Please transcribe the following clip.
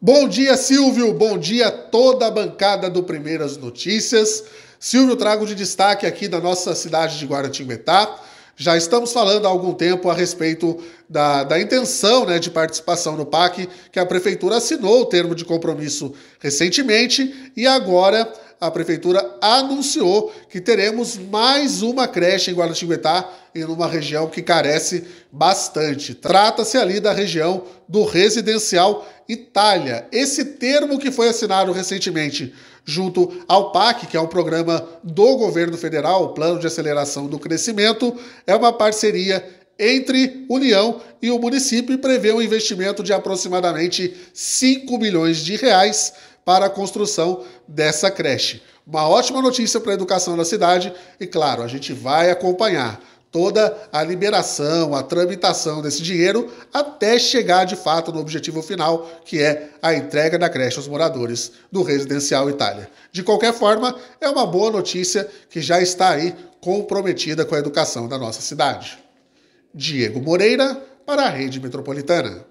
Bom dia, Silvio. Bom dia a toda a bancada do Primeiras Notícias. Silvio, trago de destaque aqui da nossa cidade de Guaratinguetá. Já estamos falando há algum tempo a respeito da, da intenção né, de participação no PAC, que a Prefeitura assinou o termo de compromisso recentemente e agora a Prefeitura anunciou que teremos mais uma creche em Guaratinguetá, em uma região que carece bastante. Trata-se ali da região do residencial Itália. Esse termo que foi assinado recentemente junto ao PAC, que é um programa do governo federal, o Plano de Aceleração do Crescimento, é uma parceria entre União e o município e prevê um investimento de aproximadamente 5 milhões de reais para a construção dessa creche. Uma ótima notícia para a educação da cidade e, claro, a gente vai acompanhar toda a liberação, a tramitação desse dinheiro até chegar de fato no objetivo final, que é a entrega da creche aos moradores do Residencial Itália. De qualquer forma, é uma boa notícia que já está aí comprometida com a educação da nossa cidade. Diego Moreira, para a Rede Metropolitana.